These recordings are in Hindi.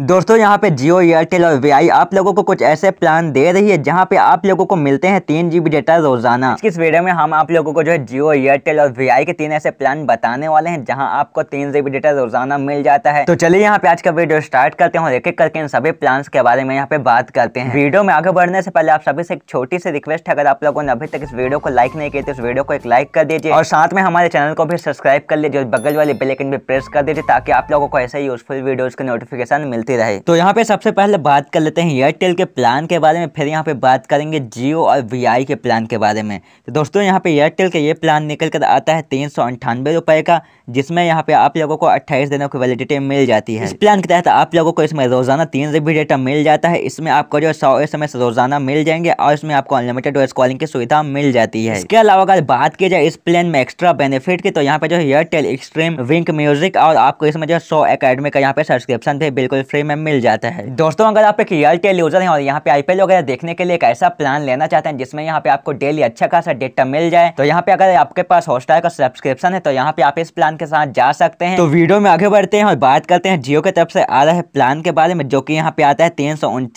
दोस्तों यहाँ पे जियो एयरटेल और वी आप लोगों को कुछ ऐसे प्लान दे रही है जहाँ पे आप लोगों को मिलते हैं तीन जीबी डेटा रोजाना इस वीडियो में हम आप लोगों को जो है जियो एयरटेल और वी के तीन ऐसे प्लान बताने वाले हैं जहाँ आपको तीन जीबी डेटा रोजाना मिल जाता है तो चलिए यहाँ पे आज का वीडियो स्टार्ट करते हैं और एक एक करके इन सभी प्लान के बारे में यहाँ पे बात करते हैं वीडियो में आगे बढ़ने से पहले आप सभी से एक छोटी सी रिक्वेस्ट है अगर आप लोगों ने अभी तक इस वीडियो को लाइक नहीं किया तो इस वीडियो को एक लाइक कर दीजिए और साथ में हमारे चैनल को भी सब्सक्राइब कर लीजिए बगल वाले बेलेकन भी प्रेस कर दीजिए ताकि आप लोगों को ऐसे यूजफुल वीडियो के नोटिफिकेशन मिलते मिलती रहे तो यहाँ पे सबसे पहले बात कर लेते हैं एयरटेल के प्लान के बारे में फिर यहाँ पे बात करेंगे जियो और वी आई के प्लान के बारे में तो दोस्तों यहाँ पे एयरटेल का ये प्लान निकल कर आता है तीन सौ अंठानवे रुपए का जिसमें यहाँ पे आप लोगों को अट्ठाईस दिनों की वैलिडिटी मिल जाती है इस प्लान के तहत आप लोगों को इसमें रोजाना तीन जी डेटा मिल जाता है इसमें आपको जो सौ एस रोजाना मिल जाएंगे और इसमें आपको अनलिमिटेड वॉइस कॉलिंग की सुविधा मिल जाती है इसके अलावा अगर बात की जाए इस प्लान में एक्स्ट्रा बेनिफिट की तो यहाँ पे जो एयरटेल एक्सट्रीम विंक म्यूजिक और आपको इसमें जो सौ अकेडमी का यहाँ पे सब्सक्रिप्शन भी बिल्कुल फ्री फ्री में मिल जाता है दोस्तों अगर आप एक एयरटेल यूजर हैं और यहाँ पे आईपीएल वगैरह देखने के लिए एक ऐसा प्लान लेना चाहते हैं जिसमें यहाँ पे आपको डेली अच्छा खासा डेटा मिल जाए तो यहाँ पे अगर आपके पास हॉस्टार का सब्सक्रिप्शन है तो यहाँ पे आप इस प्लान के साथ जा सकते हैं तो वीडियो में आगे बढ़ते हैं और बात करते हैं जियो की तरफ से आ रहे प्लान के बारे में जो की यहाँ पे आता है तीन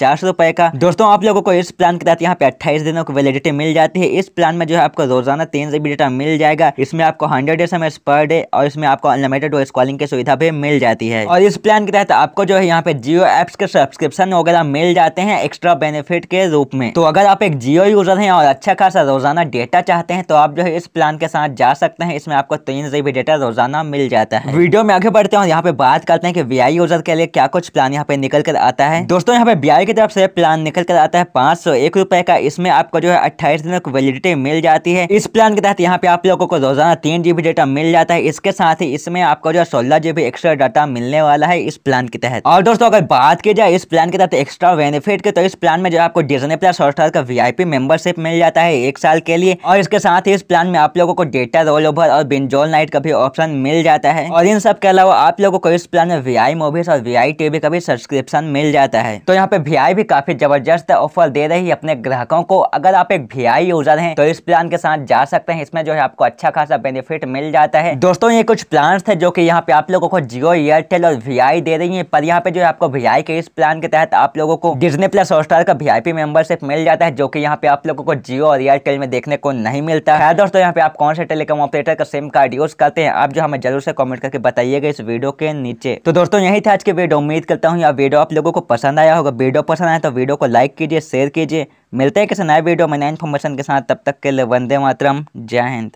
का दोस्तों आप लोगों को इस प्लान के तहत यहाँ पे अट्ठाईस दिनों की वैलिडिटी मिल जाती है इस प्लान में जो है आपको रोजाना तीन जीबी डेटा मिल जाएगा इसमें आपको हंड्रेड एस पर डे और इसमें आपको अनलिमिटेड वॉइस कॉलिंग की सुविधा भी मिल जाती है और इस प्लान के तहत आपको जो है यहाँ पे पे जियो एप्स के सब्सक्रिप्शन वगैरह मिल जाते हैं एक्स्ट्रा बेनिफिट के रूप में तो अगर आप एक जियो यूजर हैं और अच्छा खासा रोजाना डेटा चाहते हैं तो आप जो है इस प्लान के साथ जा सकते हैं इसमें आपको तीन जीबी डेटा रोजाना मिल जाता है वीडियो में आगे बढ़ते हैं और यहाँ पे बात करते हैं कि वी यूजर के लिए क्या कुछ प्लान यहाँ पे निकल कर आता है दोस्तों यहाँ पे बी की तरफ से प्लान निकल कर आता है पांच सौ एक रुपए का इसमें आपको जो है अट्ठाईस दिनों की वैलिडिटी मिल जाती है इस प्लान के तहत यहाँ पे आप लोगों को रोजाना तीन जीबी डेटा मिल जाता है इसके साथ ही इसमें आपको जो है सोलह जीबी एक्स्ट्रा डाटा मिलने वाला है इस प्लान के तहत और दोस्तों अगर बात की जाए इस प्लान के तहत एक्स्ट्रा बेनिफिट के तो इस प्लान में जो आपको डिजनी प्लस हॉटस्टार का वीआईपी मेंबरशिप मिल जाता है एक साल के लिए और इसके साथ ही इस प्लान में आप लोगों को डेटा रोल ओवर और बिंजोल नाइट का भी ऑप्शन मिल जाता है और इन सब के अलावा आप लोगों को इस प्लान में वी मूवीज और वी टीवी का भी सब्सक्रिप्शन मिल जाता है तो यहाँ पे वी भी काफी जबरदस्त ऑफर दे रही है अपने ग्राहकों को अगर आप एक वी यूजर है तो इस प्लान के साथ जा सकते हैं इसमें जो है आपको अच्छा खासा बेनिफिट मिल जाता है दोस्तों ये कुछ प्लान थे जो की यहाँ पे आप लोगों को जियो एयरटेल और वी दे रही है पर यहाँ पे जो वीडियो आपको वी के इस प्लान के तहत आप लोगों को डिजनी प्लस हॉटस्टार का वी मेंबरशिप मिल जाता है जो कि यहाँ पे आप लोगों को जियो और एयरटेल में देखने को नहीं मिलता है दोस्तों यहाँ पे आप कौन से टेलीकॉम ऑपरेटर का सिम कार्ड यूज करते हैं आप जो हमें जरूर से कॉमेंट करके बताइएगा इस वीडियो के नीचे तो दोस्तों यही था आज की वीडियो उम्मीद करता हूँ यह वीडियो आप लोगों को पसंद आया होगा वीडियो पसंद आया तो वीडियो को लाइक कीजिए शेयर कीजिए मिलते हैं किसी नए वीडियो में नए इन्फॉर्मेशन के साथ तब तक के लिए वंदे मातरम जय हिंद